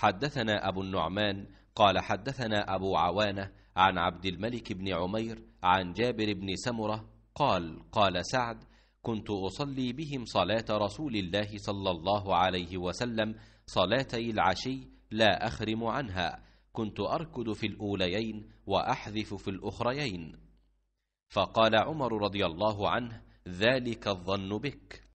حدثنا أبو النعمان قال حدثنا أبو عوانة عن عبد الملك بن عمير عن جابر بن سمرة قال قال سعد كنت أصلي بهم صلاة رسول الله صلى الله عليه وسلم صلاتي العشي لا أخرم عنها كنت أركض في الأوليين وأحذف في الأخريين فقال عمر رضي الله عنه ذلك الظن بك